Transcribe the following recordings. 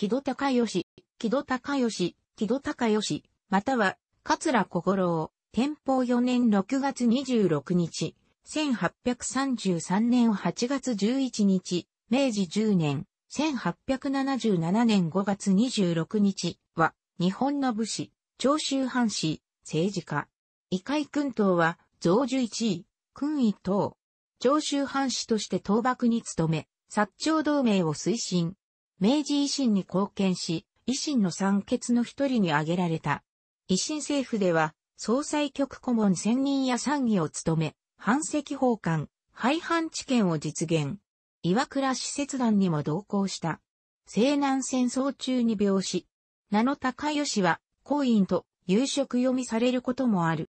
木戸高義、木戸高義、木戸高義、または、桂小五郎、天保4年6月26日、1833年8月11日、明治10年、1877年5月26日は、日本の武士、長州藩士、政治家。異界君党は、増樹一位、君位等。長州藩士として倒幕に努め、薩長同盟を推進。明治維新に貢献し、維新の三傑の一人に挙げられた。維新政府では、総裁局顧問専任や参議を務め、反石奉還、廃藩置県を実現。岩倉使節団にも同行した。西南戦争中に病死。名の高義は、公院と夕食読みされることもある。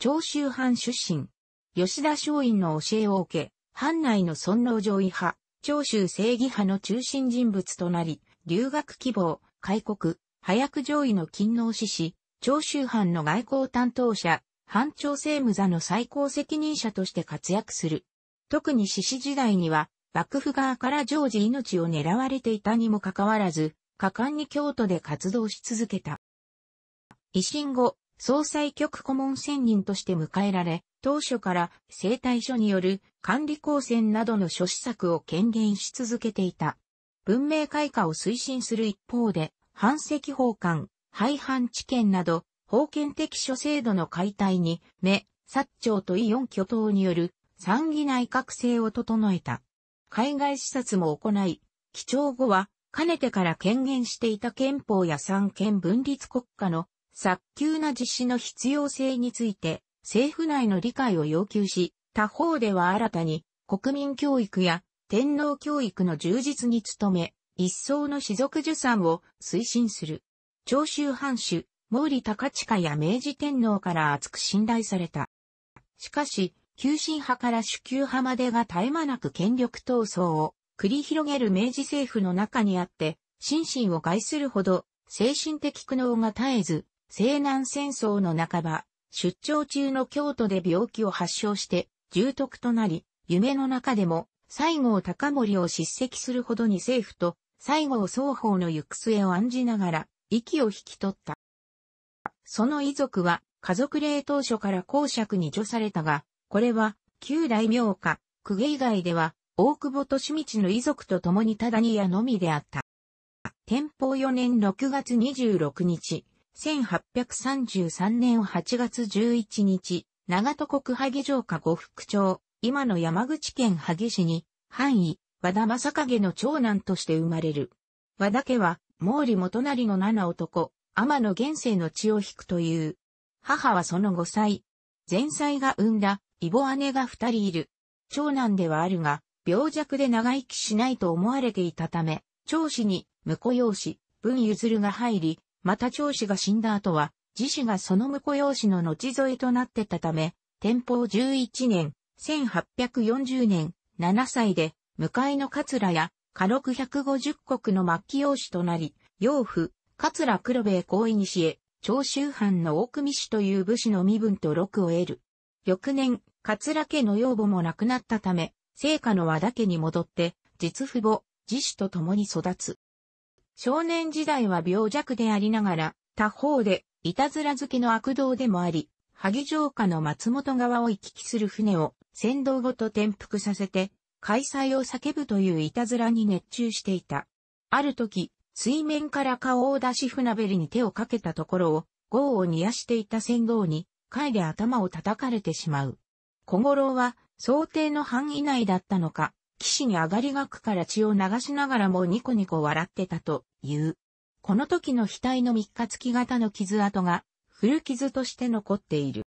長州藩出身。吉田松陰の教えを受け、藩内の尊老攘夷派、長州正義派の中心人物となり、留学希望、開国、早く上位の勤王志士、長州藩の外交担当者、藩長政務座の最高責任者として活躍する。特に志士時代には、幕府側から常時命を狙われていたにもかかわらず、果敢に京都で活動し続けた。維新後、総裁局顧問専任として迎えられ、当初から生態所による管理公選などの諸施策を権限し続けていた。文明開化を推進する一方で、反石法官、廃藩置県など、封建的諸制度の解体に、目、薩長とイオン巨頭による参議内閣制を整えた。海外視察も行い、基調後は、かねてから権限していた憲法や三権分立国家の早急な実施の必要性について政府内の理解を要求し、他方では新たに国民教育や天皇教育の充実に努め、一層の士族受産を推進する。長州藩主、毛利高近や明治天皇から厚く信頼された。しかし、急進派から主級派までが絶え間なく権力闘争を繰り広げる明治政府の中にあって、心身を害するほど精神的苦悩が絶えず、西南戦争の半ば、出張中の京都で病気を発症して重篤となり、夢の中でも西郷隆盛を叱責するほどに政府と西郷双方の行く末を案じながら息を引き取った。その遺族は家族霊当初から公爵に除されたが、これは旧大名家、公家以外では大久保利道の遺族と共にただにやのみであった。天保4年6月26日、1833年8月11日、長戸国萩城下呉副町、今の山口県萩市に、範囲、和田正影の長男として生まれる。和田家は、毛利元成の七男、天野源生の血を引くという。母はその五歳。前妻が産んだ、異母姉が二人いる。長男ではあるが、病弱で長生きしないと思われていたため、長子に、婿養子、文譲が入り、また長子が死んだ後は、自子がその婿養子の後添いとなってたため、天保11年、1840年、7歳で、向かいの桂や、家禄150国の末期養子となり、養父、桂黒兵衛公にしえ、長州藩の大組氏という武士の身分と禄を得る。翌年、桂家の養母も亡くなったため、聖家の和田家に戻って、実父母、自子と共に育つ。少年時代は病弱でありながら、他方で、いたずら好きの悪道でもあり、萩城下の松本川を行き来する船を、船頭ごと転覆させて、開催を叫ぶといういたずらに熱中していた。ある時、水面から顔を出し船べりに手をかけたところを、豪を煮やしていた船頭に、貝で頭を叩かれてしまう。小五郎は、想定の範囲内だったのか、岸に上がりがくから血を流しながらもニコニコ笑ってたという。この時の額の三日月型の傷跡が古傷として残っている。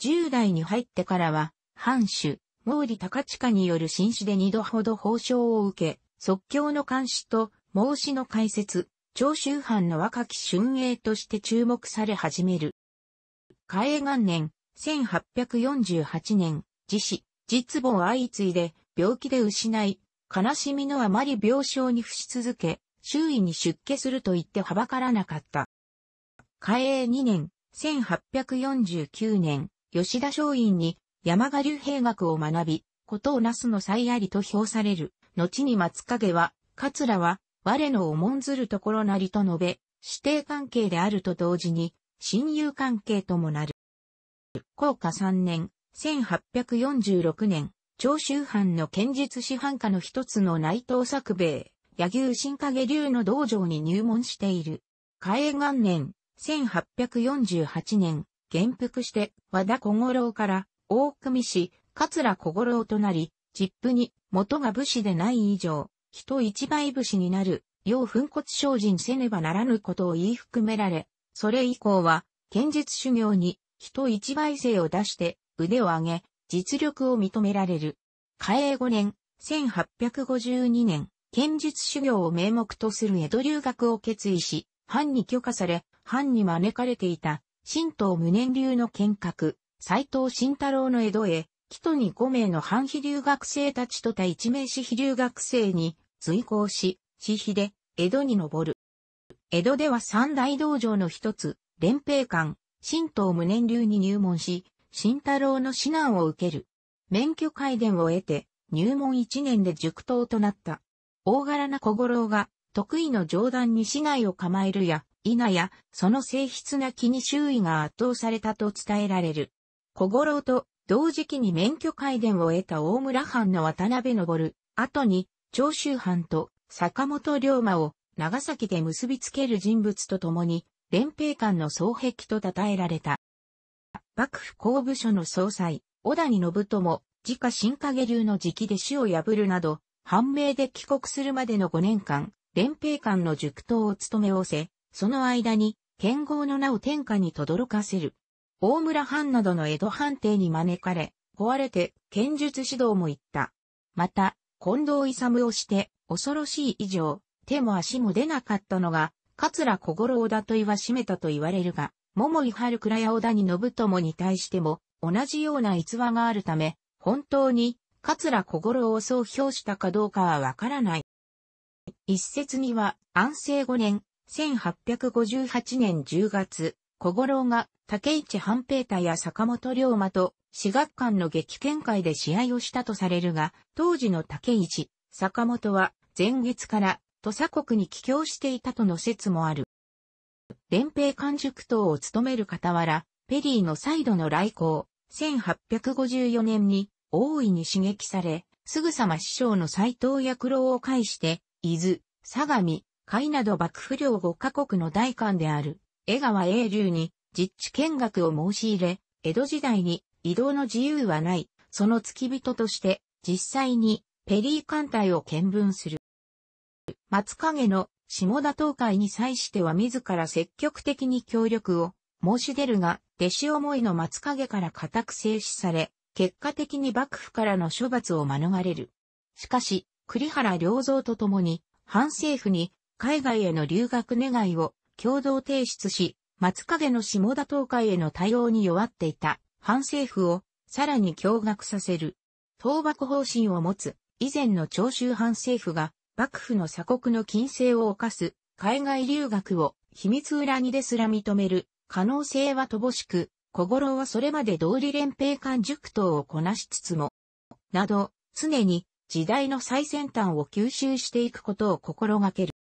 10代に入ってからは、藩主、毛利高近による新種で二度ほど報奨を受け、即興の監視と、孟子の解説、長州藩の若き春英として注目され始める。嘉永元年、1848年、自死、実母相次いで、病気で失い、悲しみのあまり病床に伏し続け、周囲に出家すると言ってはばからなかった。開永2年、1849年、吉田松陰に山賀流兵学を学び、ことをなすのえありと評される。後に松影は、桂は、我の重んずるところなりと述べ、師弟関係であると同時に、親友関係ともなる。高下3年、1846年、長州藩の剣術師範下の一つの内藤作兵衛、柳生新影流の道場に入門している。嘉永元年、1848年、元服して、和田小五郎から、大組氏、桂小五郎となり、実父に、元が武士でない以上、人一倍武士になる、要粉骨精進せねばならぬことを言い含められ、それ以降は、剣術修行に、人一倍勢を出して、腕を上げ、実力を認められる。嘉永5年、1852年、剣術修行を名目とする江戸留学を決意し、藩に許可され、藩に招かれていた、神道無念流の剣閣、斎藤慎太郎の江戸へ、木戸に5名の藩比留学生たちと対一名私比留学生に随行し、私比で江戸に登る。江戸では三大道場の一つ、連平館、神道無念流に入門し、慎太郎の指南を受ける。免許改伝を得て、入門1年で熟頭となった。大柄な小五郎が、得意の上段に市内を構えるや、否や、その性質な気に周囲が圧倒されたと伝えられる。小五郎と、同時期に免許改伝を得た大村藩の渡辺昇、後に、長州藩と坂本龍馬を長崎で結びつける人物と共に、連兵官の双璧と称えられた。幕府公部所の総裁、小谷信友、自家新影流の直で死を破るなど、判明で帰国するまでの5年間、連兵官の塾頭を務めおせ、その間に、剣豪の名を天下に轟かせる。大村藩などの江戸藩邸に招かれ、壊れて剣術指導も行った。また、近藤勇をして、恐ろしい以上、手も足も出なかったのが、桂小五郎だと言わしめたと言われるが、桃井春倉や小谷信友に対しても同じような逸話があるため、本当に桂小五郎を総評したかどうかはわからない。一説には安政5年、1858年10月、小五郎が竹市半平太や坂本龍馬と私学館の激見会で試合をしたとされるが、当時の竹市、坂本は前月から土佐国に帰郷していたとの説もある。連兵官塾等を務める傍ら、ペリーの再度の来航、1854年に大いに刺激され、すぐさま師匠の斎藤役郎を介して、伊豆、相模、海など幕府領5カ国の大官である、江川英流に実地見学を申し入れ、江戸時代に移動の自由はない、その付き人として、実際にペリー艦隊を見分する。松影の下田東海に際しては自ら積極的に協力を申し出るが、弟子思いの松影から固く制止され、結果的に幕府からの処罰を免れる。しかし、栗原良三と共に、反政府に海外への留学願いを共同提出し、松影の下田東海への対応に弱っていた反政府をさらに驚愕させる。倒幕方針を持つ以前の長州反政府が幕府の鎖国の禁制を犯す、海外留学を秘密裏にですら認める、可能性は乏しく、小五郎はそれまで道理連兵官塾等をこなしつつも、など、常に時代の最先端を吸収していくことを心がける。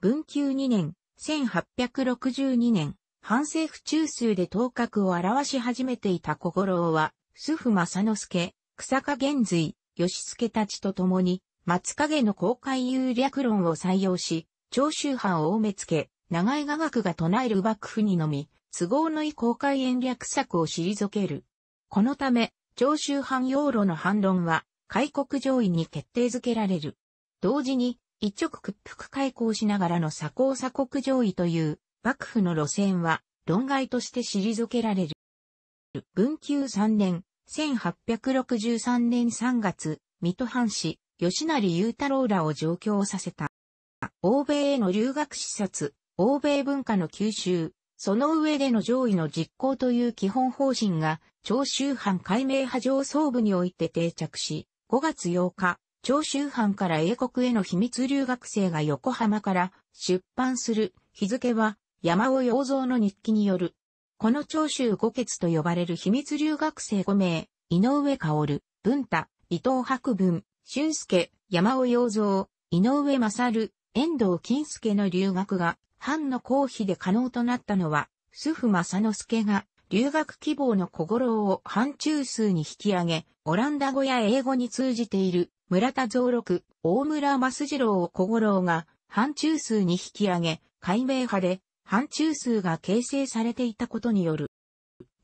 文久2年、1862年、反政府中枢で頭角を表し始めていた小五郎は、須府正之助、草加玄瑞、吉助たちと共に、松影の公開有略論を採用し、長州藩を埋めつけ、長井雅学が唱える幕府にのみ、都合のいい公開演略策を退ける。このため、長州藩養路の反論は、開国上位に決定づけられる。同時に、一直屈服開口しながらの左交鎖国上位という幕府の路線は論外として退けられる。文久3年、1863年3月、水戸藩士、吉成雄太郎らを上京させた。欧米への留学視察、欧米文化の吸収、その上での上位の実行という基本方針が、長州藩解明派上層部において定着し、5月8日、長州藩から英国への秘密留学生が横浜から出版する日付は山尾洋蔵の日記による。この長州五欠と呼ばれる秘密留学生5名、井上薫、文太、伊藤博文、俊介、山尾洋蔵、井上勝、遠藤金介の留学が、藩の公費で可能となったのは、須夫正之助が、留学希望の小五郎を藩中枢に引き上げ、オランダ語や英語に通じている村田蔵六、大村増次郎を小五郎が藩中枢に引き上げ、改名派で藩中枢が形成されていたことによる。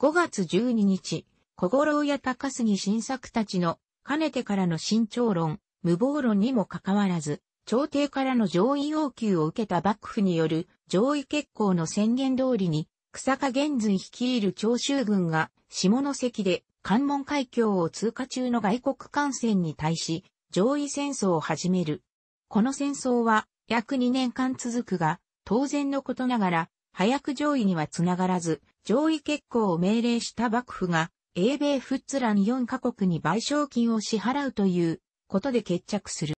5月12日、小五郎や高杉晋作たちのかねてからの慎重論、無謀論にもかかわらず、朝廷からの上位要求を受けた幕府による上位結行の宣言通りに、草加玄瑞率いる長州軍が下関で関門海峡を通過中の外国艦船に対し、上位戦争を始める。この戦争は約2年間続くが、当然のことながら、早く上位にはつながらず、上位結行を命令した幕府が英米フッツラン4カ国に賠償金を支払うということで決着する。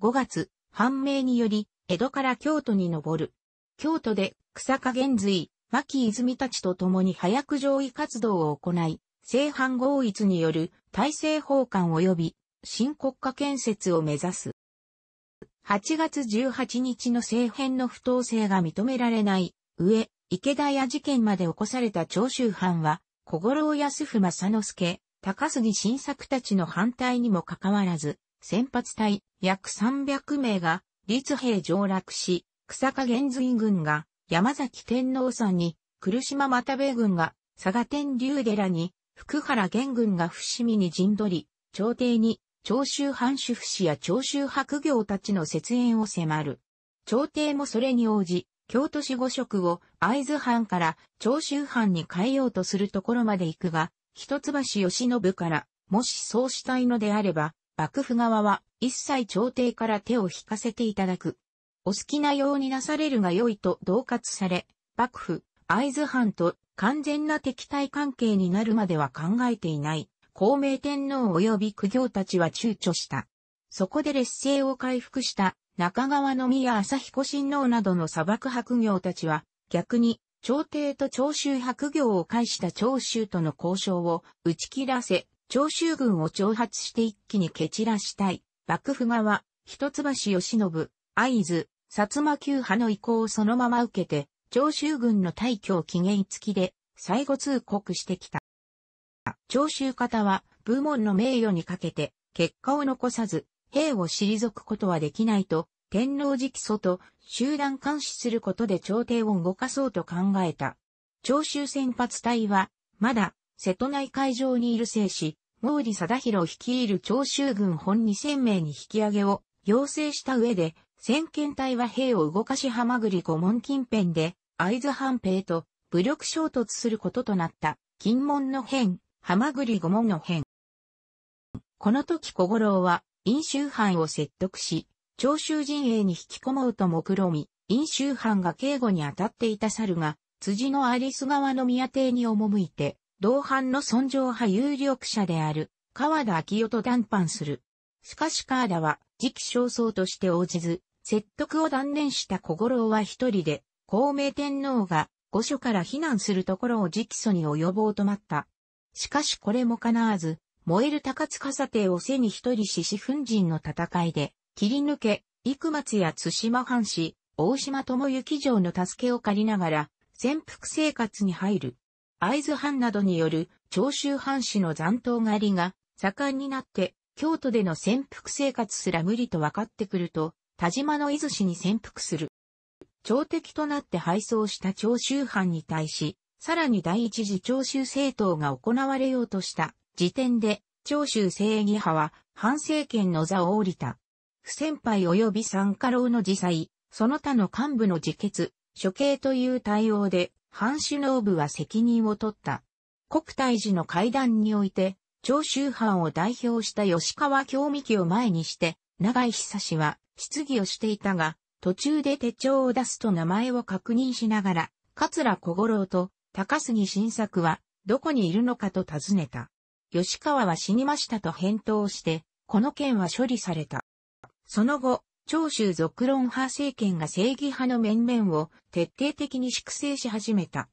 5月、判明により、江戸から京都に登る。京都で草加玄瑞、牧泉たちと共に早く上位活動を行い、正反合一による大政奉還及び新国家建設を目指す。8月18日の政変の不当性が認められない上、池田屋事件まで起こされた長州藩は小五郎安夫正之助、高杉晋作たちの反対にもかかわらず、先発隊約300名が、立兵上落し、草加玄瑞軍が山崎天皇さんに、来島又兵衛軍が佐賀天竜寺に、福原玄軍が伏見に陣取り、朝廷に長州藩主府士や長州白行たちの節縁を迫る。朝廷もそれに応じ、京都市五色を会津藩から長州藩に変えようとするところまで行くが、一橋慶喜から、もしそうしたいのであれば、幕府側は一切朝廷から手を引かせていただく。お好きなようになされるが良いと同喝され、幕府、会津藩と完全な敵対関係になるまでは考えていない。孔明天皇及び苦行たちは躊躇した。そこで劣勢を回復した中川の宮朝彦親王などの砂漠白業たちは、逆に、朝廷と長州白業を介した長州との交渉を打ち切らせ、長州軍を挑発して一気に蹴散らしたい。幕府側、一橋義信、合図、薩摩旧派の意向をそのまま受けて、長州軍の退去を期限付きで、最後通告してきた。長州方は、部門の名誉にかけて、結果を残さず、兵を退くことはできないと、天皇直訴と集団監視することで朝廷を動かそうと考えた。長州先発隊は、まだ、瀬戸内海上にいる生死、毛利貞弘率いる長州軍本2000名に引き上げを要請した上で、先遣隊は兵を動かし浜栗五門近辺で、合津藩兵と武力衝突することとなった、金門の変、浜栗五門の変。この時小五郎は、飲州藩を説得し、長州陣営に引き込もうと目論み、飲州藩が警護に当たっていた猿が、辻のアリス側の宮邸に赴いて、同藩の尊上派有力者である、川田昭夫と談判する。しかし川田は、次期尚早として応じず、説得を断念した小五郎は一人で、孔明天皇が御所から避難するところを直訴に及ぼうと待った。しかしこれも叶わず、燃える高津笠定を背に一人獅子奮陣の戦いで、切り抜け、幾松や津島藩士、大島智之城の助けを借りながら、潜伏生活に入る。会津藩などによる長州藩士の残党狩りが盛んになって、京都での潜伏生活すら無理と分かってくると、田島の伊豆市に潜伏する。朝敵となって敗走した長州藩に対し、さらに第一次長州政党が行われようとした時点で、長州正義派は、反政権の座を降りた。不先輩及び参加老の自裁、その他の幹部の自決、処刑という対応で、反首脳部は責任を取った。国体寺の会談において、長州藩を代表した吉川京美紀を前にして、長井久志は質疑をしていたが、途中で手帳を出すと名前を確認しながら、桂小五郎と高杉晋作は、どこにいるのかと尋ねた。吉川は死にましたと返答して、この件は処理された。その後、長州続論派政権が正義派の面々を徹底的に粛清し始めた。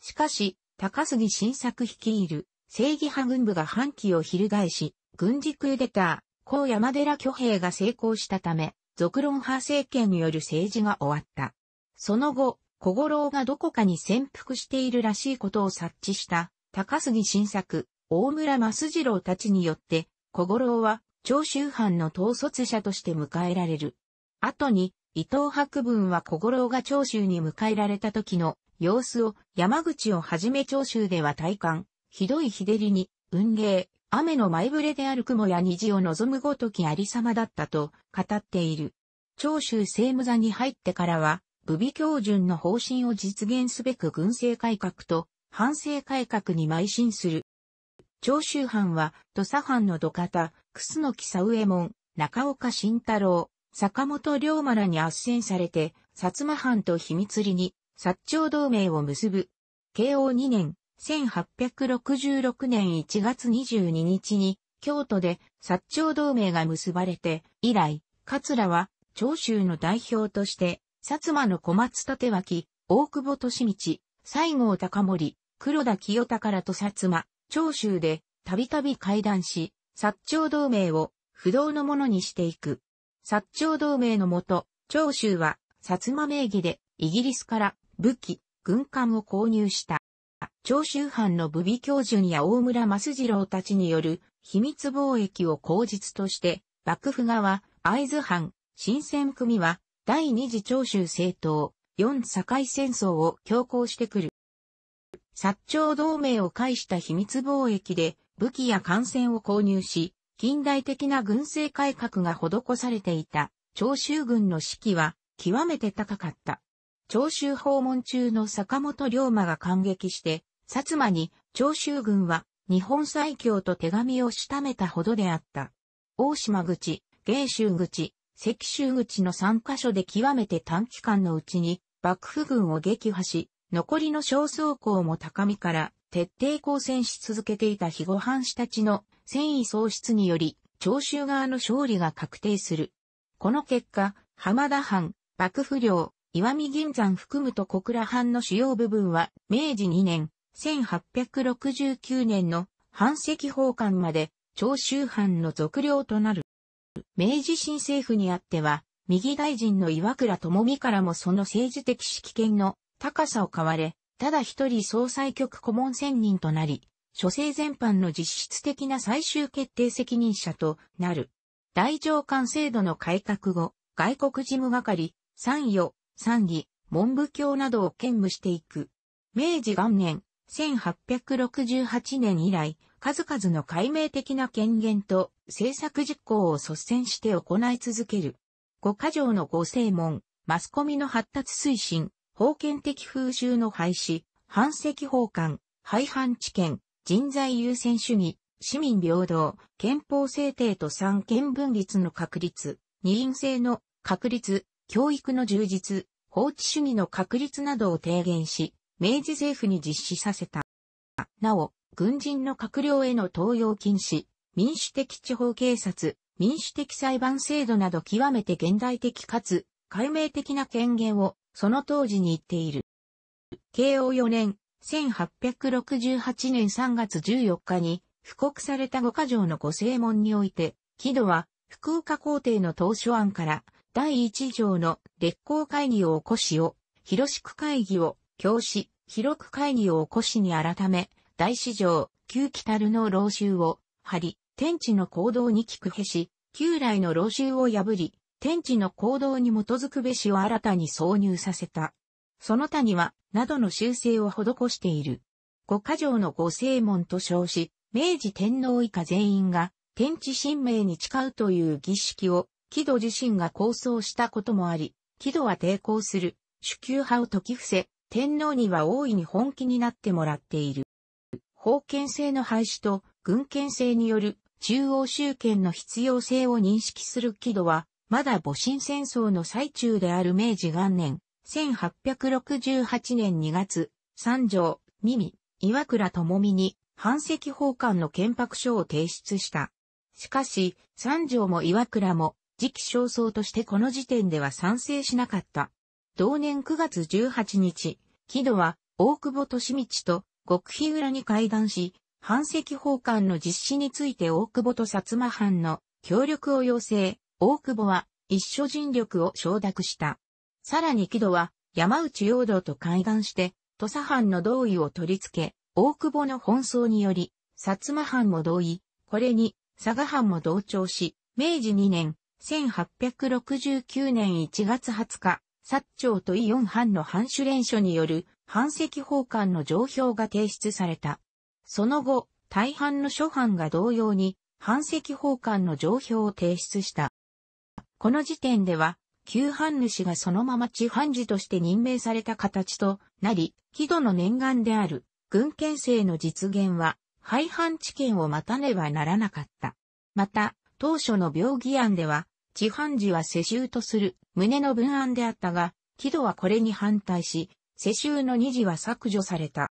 しかし、高杉晋作率いる正義派軍部が反旗を翻し、軍事クーデター、高山寺挙兵が成功したため、続論派政権による政治が終わった。その後、小五郎がどこかに潜伏しているらしいことを察知した、高杉晋作、大村益次郎たちによって、小五郎は長州藩の統率者として迎えられる。後に、伊藤博文は小五郎が長州に迎えられた時の様子を山口をはじめ長州では体感、ひどい日照りに、運芸、雨の前触れである雲や虹を望むごときありさまだったと語っている。長州政務座に入ってからは、武備教順の方針を実現すべく軍政改革と反政改革に邁進する。長州藩は、土佐藩の土方、楠木佐右衛門、中岡慎太郎、坂本龍馬らに圧戦されて、薩摩藩と秘密裏に、薩長同盟を結ぶ。慶応2年、1866年1月22日に、京都で薩長同盟が結ばれて、以来、桂は、長州の代表として、薩摩の小松立脇、大久保利道、西郷隆盛、黒田清隆らと薩摩、長州でたびたび会談し、薩長同盟を不動のものにしていく。薩長同盟のもと、長州は薩摩名義でイギリスから武器、軍艦を購入した。長州藩の武備教順や大村益次郎たちによる秘密貿易を口実として、幕府側、会津藩、新選組は、第二次長州政党、四境戦争を強行してくる。薩長同盟を介した秘密貿易で武器や艦船を購入し、近代的な軍政改革が施されていた長州軍の士気は極めて高かった。長州訪問中の坂本龍馬が感激して、薩摩に長州軍は日本最強と手紙をしためたほどであった。大島口、芸州口、石州口の3カ所で極めて短期間のうちに幕府軍を撃破し、残りの小走校も高みから徹底抗戦し続けていた肥後藩士たちの戦意喪失により、長州側の勝利が確定する。この結果、浜田藩、幕府領、岩見銀山含むと小倉藩の主要部分は、明治2年、1869年の藩籍奉還まで、長州藩の属領となる。明治新政府にあっては、右大臣の岩倉智美からもその政治的指揮権の高さを買われ、ただ一人総裁局顧問専任となり、諸政全般の実質的な最終決定責任者となる。大上官制度の改革後、外国事務係、参与、参議、文部教などを兼務していく。明治元年、1868年以来、数々の解明的な権限と政策実行を率先して行い続ける。五箇条の五正門、マスコミの発達推進、封建的風習の廃止、反石法官、廃藩置県、人材優先主義、市民平等、憲法制定と三権分立の確立、二院制の確立、教育の充実、法治主義の確立などを提言し、明治政府に実施させた。なお、軍人の閣僚への登用禁止、民主的地方警察、民主的裁判制度など極めて現代的かつ、解明的な権限をその当時に言っている。慶応4年、1868年3月14日に、布告された五箇条の御正門において、木戸は、福岡皇帝の当初案から、第一条の列行会議を起こしを、広宿会議を、教師、広く会議を起こしに改め、大市場、旧北るの老衆を、張り、天地の行動に聞くへし、旧来の老衆を破り、天地の行動に基づくべしを新たに挿入させた。その他には、などの修正を施している。五箇条の五正門と称し、明治天皇以下全員が、天地神明に誓うという儀式を、木戸自身が構想したこともあり、木戸は抵抗する、主級派を解き伏せ、天皇には大いに本気になってもらっている。封建制の廃止と軍権制による中央集権の必要性を認識する木戸は、まだ戊辰戦争の最中である明治元年、1868年2月、三条、耳、岩倉智美に、反石法官の憲白書を提出した。しかし、三条も岩倉も、次期焦燥としてこの時点では賛成しなかった。同年9月18日、木戸は、大久保利道と、極秘裏に会談し、反石法官の実施について大久保と薩摩藩の協力を要請。大久保は一所尽力を承諾した。さらに木戸は山内陽道と開眼して、土佐藩の同意を取り付け、大久保の奔走により、薩摩藩も同意、これに佐賀藩も同調し、明治2年、1869年1月20日、薩長とイ四ン藩の藩主連署による藩籍奉還の状況が提出された。その後、大半の諸藩が同様に、藩籍奉還の状況を提出した。この時点では、旧藩主がそのまま地藩事として任命された形となり、木戸の念願である、軍県制の実現は、廃藩置県を待たねばならなかった。また、当初の病議案では、地藩事は世襲とする旨の文案であったが、木戸はこれに反対し、世襲の二次は削除された。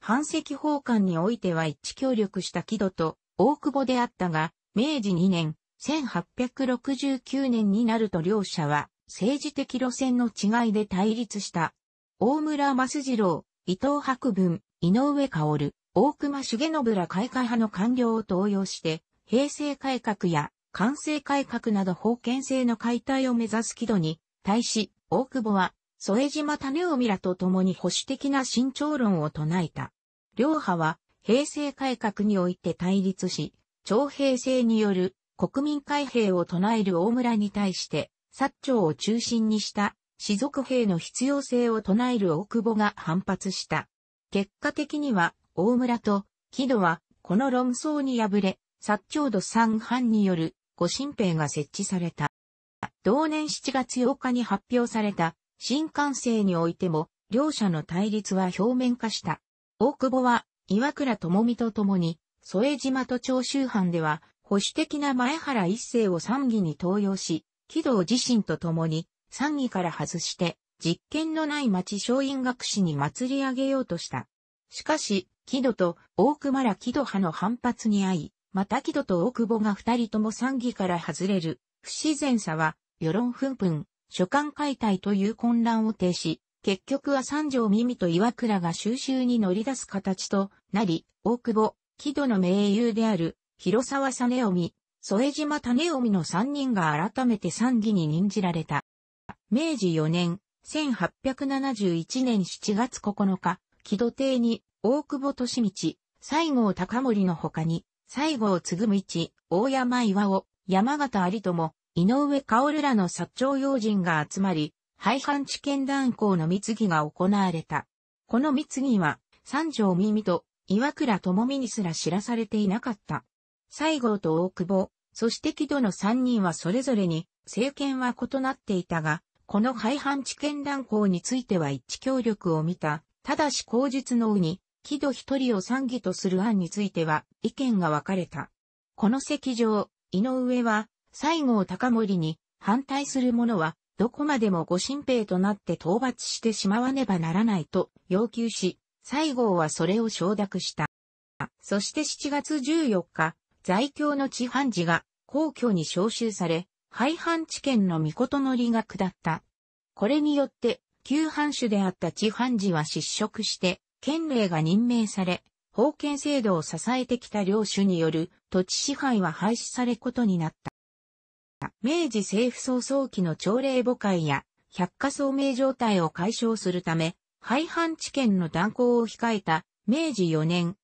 藩籍奉還においては一致協力した木戸と大久保であったが、明治2年、1869年になると両者は政治的路線の違いで対立した。大村増次郎、伊藤博文、井上薫、大隈重信ら開会派の官僚を登用して、平成改革や官西改革など封建制の解体を目指す木戸に、対し、大久保は、添島種臣らと共に保守的な慎重論を唱えた。両派は、平成改革において対立し、徴兵制による国民海兵を唱える大村に対して、薩長を中心にした、士族兵の必要性を唱える大久保が反発した。結果的には、大村と、木戸は、この論争に敗れ、薩長土三藩による、御神兵が設置された。同年7月8日に発表された、新幹線においても、両者の対立は表面化した。大久保は、岩倉智美と共に、添島と長州藩では、保守的な前原一世を参議に登用し、軌道自身と共に参議から外して、実権のない町松陰学士に祭り上げようとした。しかし、木戸と大熊ら木戸派の反発に遭い、また木戸と大久保が二人とも参議から外れる、不自然さは、世論紛紛、書簡解体という混乱を呈し、結局は三条耳と岩倉が収集に乗り出す形となり、大久保、木戸の盟友である広沢実臣、添島種臣の3人が改めて参議に任じられた。明治4年、1871年7月9日、木戸邸に、大久保利道、西郷隆盛の他に、西郷継道、大山岩尾、山形有友、井上薫らの薩長要人が集まり、廃藩置県断交の密議が行われた。この密議は、三条耳と岩倉智美にすら知らされていなかった。西郷と大久保、そして木戸の三人はそれぞれに政権は異なっていたが、この廃藩置県断行については一致協力を見た。ただし口実のうに、木戸一人を参議とする案については意見が分かれた。この席上、井上は西郷隆盛に反対する者はどこまでもご神兵となって討伐してしまわねばならないと要求し、西郷はそれを承諾した。そして7月14日、在京の地藩寺が皇居に召集され、廃藩置県の御事のりが下った。これによって、旧藩主であった地藩寺は失職して、県令が任命され、封建制度を支えてきた領主による土地支配は廃止されことになった。明治政府早々期の朝礼母会や百科聡明状態を解消するため、廃藩置県の断行を控えた明治4年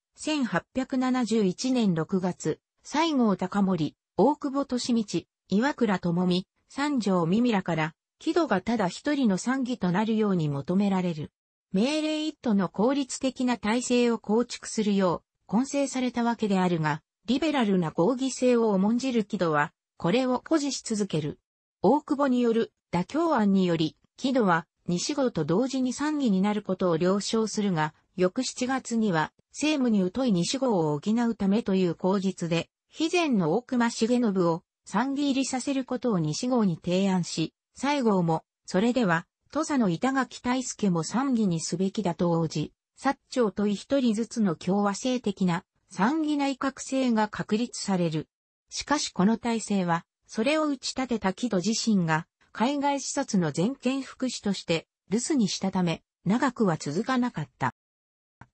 1871年6月、西郷隆盛、大久保利道、岩倉智美、三条美美らから、木戸がただ一人の参議となるように求められる。命令一途の効率的な体制を構築するよう、混成されたわけであるが、リベラルな合議制を重んじる木戸は、これを誇示し続ける。大久保による妥協案により、木戸は西郷と同時に参議になることを了承するが、翌7月には政務に疎い西郷を補うためという口実で、肥前の大隈重信を参議入りさせることを西郷に提案し、西郷も、それでは、土佐の板垣大助も参議にすべきだと応じ、薩長と一人ずつの共和制的な参議内閣制が確立される。しかしこの体制は、それを打ち立てた木戸自身が、海外視察の全権副使として留守にしたため、長くは続かなかった。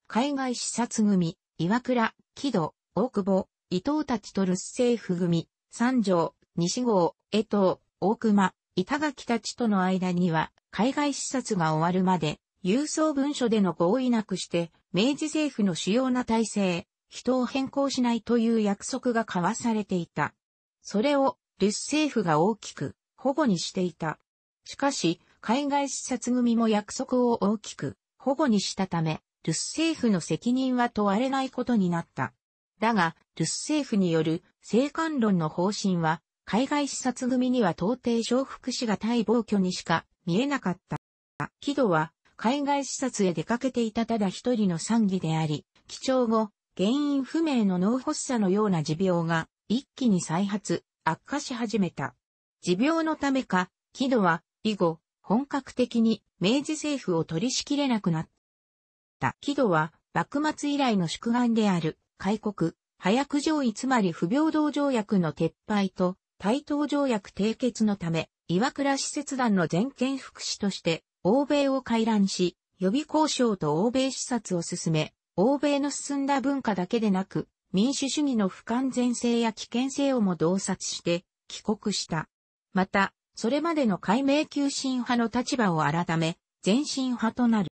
海外視察組、岩倉、木戸、大久保、伊藤たちと留守政府組、三条、西郷、江藤、大熊、板垣たちとの間には、海外視察が終わるまで、郵送文書での合意なくして、明治政府の主要な体制、人を変更しないという約束が交わされていた。それを、留守政府が大きく、保護にしていた。しかし、海外視察組も約束を大きく、保護にしたため、留守政府の責任は問われないことになった。だが、ルス政府による政官論の方針は、海外視察組には到底承服しがたい暴挙にしか見えなかった。キドは、海外視察へ出かけていたただ一人の参議であり、基調後、原因不明の脳発作のような持病が、一気に再発、悪化し始めた。持病のためか、キドは、以後、本格的に明治政府を取り仕切れなくなった。キドは、幕末以来の宿願である開国、早く上位つまり不平等条約の撤廃と、対等条約締結のため、岩倉使節団の全権福祉として、欧米を回覧し、予備交渉と欧米視察を進め、欧米の進んだ文化だけでなく、民主主義の不完全性や危険性をも洞察して、帰国した。また、それまでの解明急進派の立場を改め、前進派となる。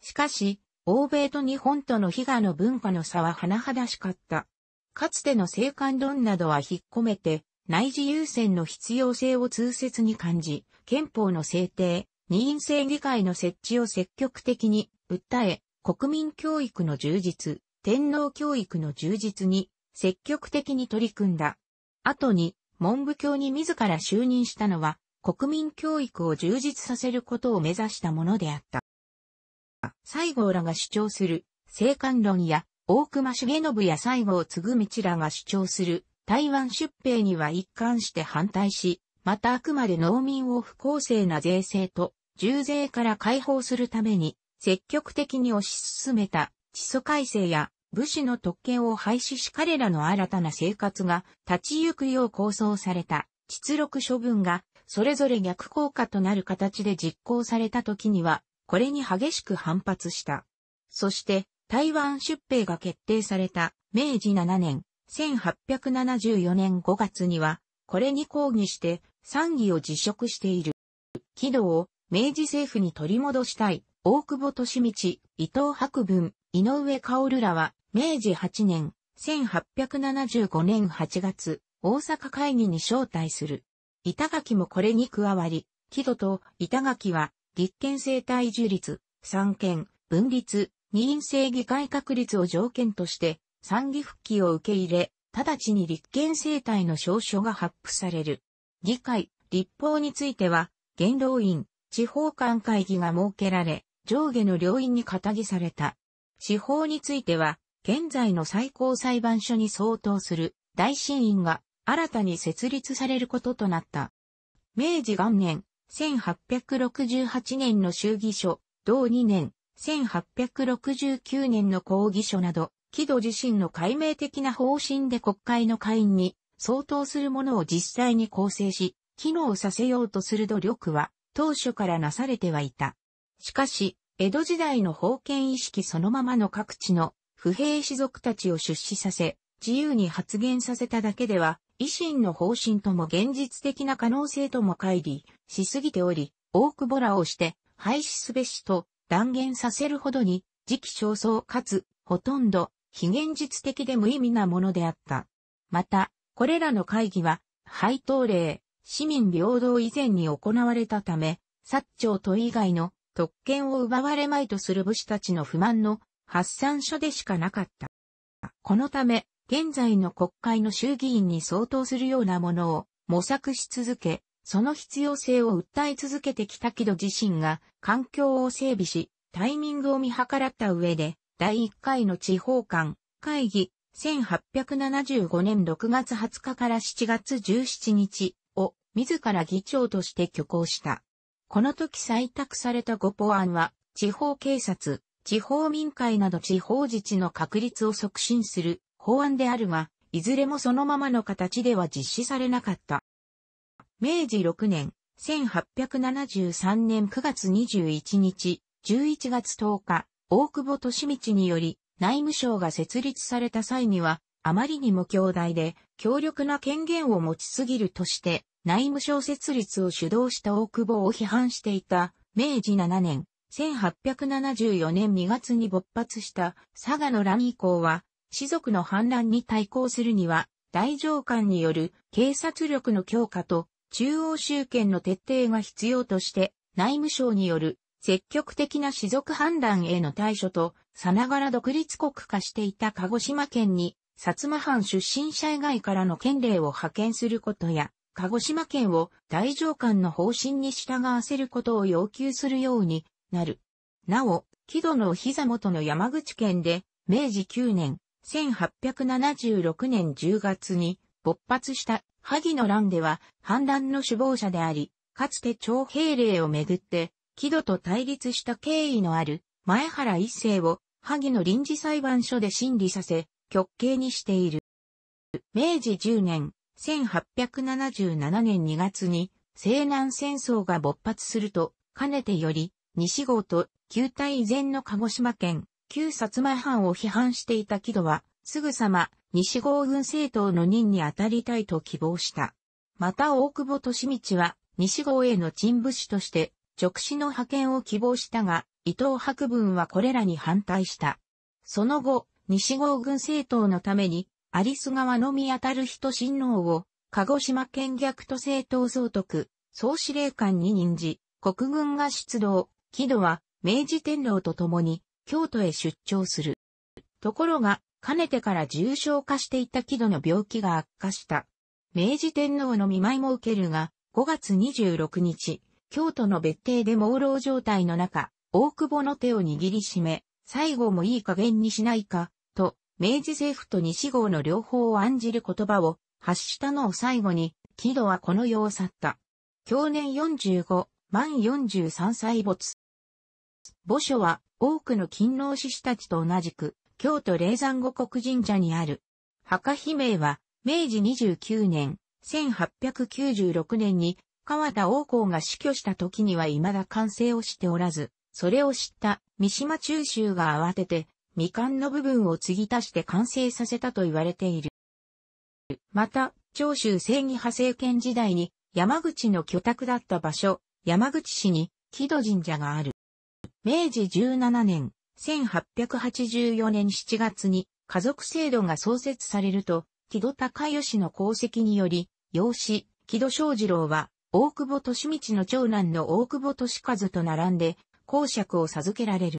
しかし、欧米と日本との比嘉の文化の差は甚だしかった。かつての青函論などは引っ込めて、内事優先の必要性を通説に感じ、憲法の制定、二院制議会の設置を積極的に訴え、国民教育の充実、天皇教育の充実に積極的に取り組んだ。後に文部教に自ら就任したのは国民教育を充実させることを目指したものであった。西郷らが主張する、生還論や、大隈重信や西郷継ぐ道らが主張する、台湾出兵には一貫して反対し、またあくまで農民を不公正な税制と、重税から解放するために、積極的に推し進めた、地租改正や、武士の特権を廃止し彼らの新たな生活が立ち行くよう構想された、秩録処分が、それぞれ逆効果となる形で実行された時には、これに激しく反発した。そして、台湾出兵が決定された明治7年、1874年5月には、これに抗議して参議を辞職している。軌道を明治政府に取り戻したい、大久保利道、伊藤博文、井上薫らは、明治8年、1875年8月、大阪会議に招待する。板垣もこれに加わり、木戸と板垣は立憲政体樹立、三権、分立、二院政議会確立を条件として、参議復帰を受け入れ、直ちに立憲政体の証書が発布される。議会、立法については、元老院、地方官会議が設けられ、上下の両院に肩議された。司法については、現在の最高裁判所に相当する大審院が新たに設立されることとなった。明治元年、1868年の衆議所、同2年、1869年の講義書など、木戸自身の解明的な方針で国会の会員に相当するものを実際に構成し、機能させようとする努力は当初からなされてはいた。しかし、江戸時代の封建意識そのままの各地の不平士族たちを出資させ、自由に発言させただけでは、維新の方針とも現実的な可能性とも乖離、しすぎており、大久保らをして廃止すべしと断言させるほどに、時期尚早かつ、ほとんど非現実的で無意味なものであった。また、これらの会議は、配当令、市民平等以前に行われたため、薩長と以外の特権を奪われまいとする武士たちの不満の発散書でしかなかった。このため、現在の国会の衆議院に相当するようなものを模索し続け、その必要性を訴え続けてきた木戸自身が環境を整備し、タイミングを見計らった上で、第1回の地方間会議1875年6月20日から7月17日を自ら議長として挙行した。この時採択された5法案は、地方警察、地方民会など地方自治の確立を促進する法案であるが、いずれもそのままの形では実施されなかった。明治6年、1873年9月21日、11月10日、大久保利道により内務省が設立された際には、あまりにも強大で強力な権限を持ちすぎるとして、内務省設立を主導した大久保を批判していた、明治7年、1874年2月に勃発した佐賀の乱以降は、士族の反乱に対抗するには、大上官による警察力の強化と中央集権の徹底が必要として、内務省による積極的な士族反乱への対処と、さながら独立国化していた鹿児島県に、薩摩藩出身者以外からの県令を派遣することや、鹿児島県を大上官の方針に従わせることを要求するようになる。なお、木戸の膝元の山口県で、明治9年、1876年10月に、勃発した萩の乱では反乱の首謀者であり、かつて徴兵令をめぐって、木戸と対立した経緯のある前原一世を萩の臨時裁判所で審理させ、極刑にしている。明治10年、1877年2月に西南戦争が勃発すると、かねてより西郷と旧大以前の鹿児島県、旧薩摩藩を批判していた木戸は、すぐさま西郷軍政党の任に当たりたいと希望した。また大久保利道は西郷への陳武士として直使の派遣を希望したが、伊藤博文はこれらに反対した。その後、西郷軍政党のために、有栖川のみ当たる人親王を、鹿児島県逆都政党総督、総司令官に任じ、国軍が出動、木戸は明治天皇と共に京都へ出張する。ところが、かねてから重症化していた木戸の病気が悪化した。明治天皇の見舞いも受けるが、5月26日、京都の別邸で朦朧状態の中、大久保の手を握りしめ、最後もいい加減にしないか、と、明治政府と西郷の両方を案じる言葉を発したのを最後に、木戸はこの世を去った。去年45、万43歳没。墓所は多くの勤労志士たちと同じく、京都霊山五国神社にある。墓碑名は、明治29年、1896年に、川田王公が死去した時には未だ完成をしておらず、それを知った三島中州が慌てて、未完の部分を継ぎ足して完成させたと言われている。また、長州正義派政権時代に、山口の居宅だった場所、山口市に、木戸神社がある。明治17年、1884年7月に家族制度が創設されると、木戸隆義の功績により、養子、木戸正二郎は、大久保利道の長男の大久保利和と並んで、公爵を授けられる。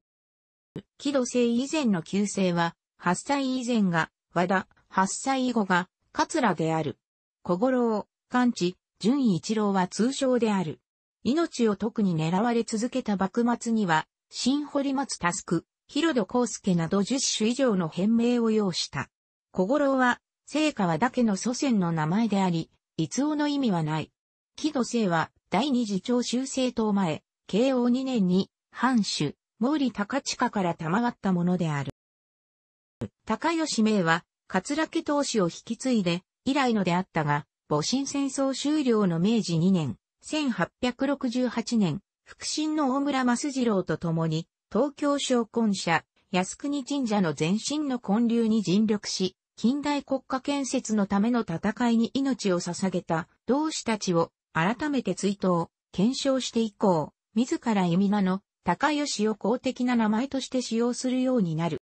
木戸生以前の旧姓は、8歳以前が、和田、8歳以後が、桂である。小五郎、勘地、淳一郎は通称である。命を特に狙われ続けた幕末には、新堀松タスク、広戸康介など10種以上の変名を要した。小五郎は、聖川だけの祖先の名前であり、逸夫の意味はない。木戸聖は、第二次長州政党前、慶応2年に、藩主、毛利高近から賜ったものである。高吉明は、桂家当主を引き継いで、以来のであったが、戊辰戦争終了の明治2年、1868年、腹心の大村益次郎と共に、東京商魂社、靖国神社の前身の建立に尽力し、近代国家建設のための戦いに命を捧げた同志たちを改めて追悼、検証して以降、自ら意味名の高吉を公的な名前として使用するようになる。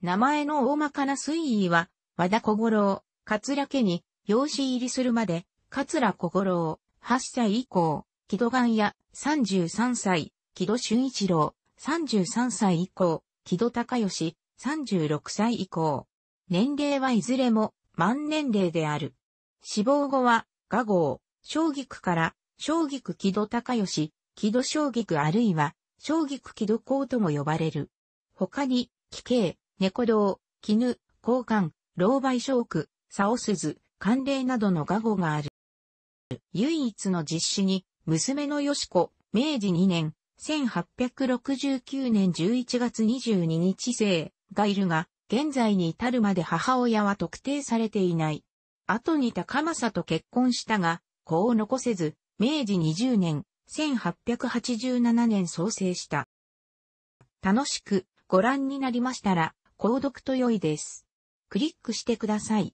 名前の大まかな推移は、和田小五郎、桂家に養子入りするまで、桂小五郎、8歳以降、木戸岩や33歳、木戸俊一郎、33歳以降、木戸隆義、36歳以降。年齢はいずれも満年齢である。死亡後は、画号、将菊から、将菊木戸隆義、木戸将菊あるいは、将菊木戸校とも呼ばれる。他に、奇形、猫堂、絹、交換、老梅小区、竿鈴、寒冷などの画号がある。唯一の実施に、娘のよし子、明治2年、1869年11月22日生、がいるが、現在に至るまで母親は特定されていない。後に高政と結婚したが、子を残せず、明治20年、1887年創生した。楽しくご覧になりましたら、購読と良いです。クリックしてください。